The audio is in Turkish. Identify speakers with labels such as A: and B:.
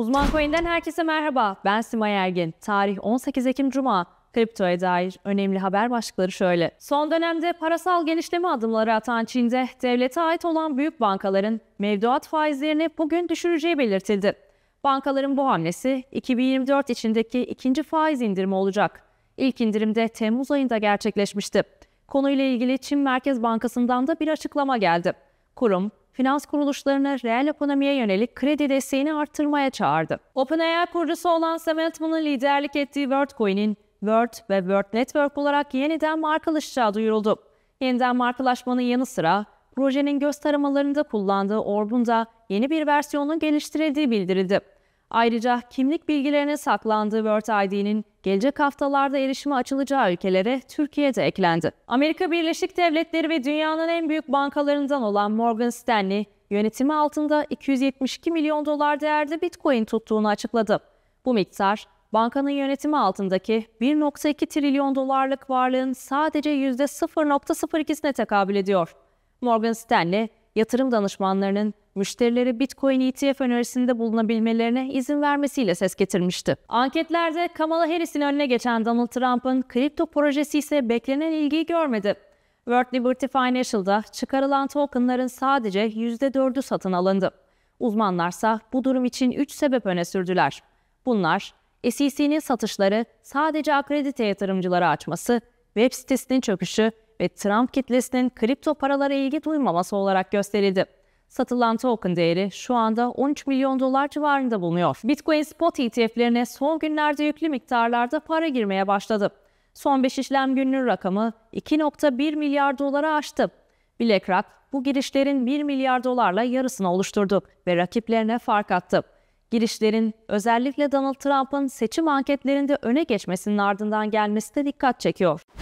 A: Uzman Coin'den herkese merhaba. Ben Simay Ergin. Tarih 18 Ekim Cuma. Kriptoya dair önemli haber başlıkları şöyle. Son dönemde parasal genişleme adımları atan Çin'de devlete ait olan büyük bankaların mevduat faizlerini bugün düşüreceği belirtildi. Bankaların bu hamlesi 2024 içindeki ikinci faiz indirimi olacak. İlk indirimde Temmuz ayında gerçekleşmişti. Konuyla ilgili Çin Merkez Bankası'ndan da bir açıklama geldi. Kurum, finans kuruluşlarına reel ekonomiye yönelik kredi desteğini arttırmaya çağırdı. OpenAI kurucusu olan Sam Altman'ın liderlik ettiği WorldCoin'in Word ve Word Network olarak yeniden markalaşacağı duyuruldu. Yeniden markalaşmanın yanı sıra projenin göz taramalarında kullandığı Orb'un da yeni bir versiyonun geliştirildiği bildirildi. Ayrıca kimlik bilgilerine saklandığı Word ID'nin gelecek haftalarda erişime açılacağı ülkelere Türkiye de eklendi. Amerika Birleşik Devletleri ve dünyanın en büyük bankalarından olan Morgan Stanley, yönetimi altında 272 milyon dolar değerde Bitcoin tuttuğunu açıkladı. Bu miktar bankanın yönetimi altındaki 1.2 trilyon dolarlık varlığın sadece %0.02'sine tekabül ediyor. Morgan Stanley, yatırım danışmanlarının Müşterileri Bitcoin ETF önerisinde bulunabilmelerine izin vermesiyle ses getirmişti. Anketlerde Kamala Harris'in önüne geçen Donald Trump'ın kripto projesi ise beklenen ilgiyi görmedi. World Liberty Financial'da çıkarılan tokenların sadece %4'ü satın alındı. Uzmanlarsa bu durum için 3 sebep öne sürdüler. Bunlar SEC'nin satışları sadece akredite yatırımcılara açması, web sitesinin çöküşü ve Trump kitlesinin kripto paralara ilgi duymaması olarak gösterildi satılan token değeri şu anda 13 milyon dolar civarında bulunuyor. Bitcoin spot ETF'lerine son günlerde yüklü miktarlarda para girmeye başladı. Son 5 işlem gününün rakamı 2.1 milyar dolara aştı. BlackRock bu girişlerin 1 milyar dolarla yarısını oluşturdu ve rakiplerine fark attı. Girişlerin özellikle Donald Trump'ın seçim anketlerinde öne geçmesinin ardından gelmesi de dikkat çekiyor.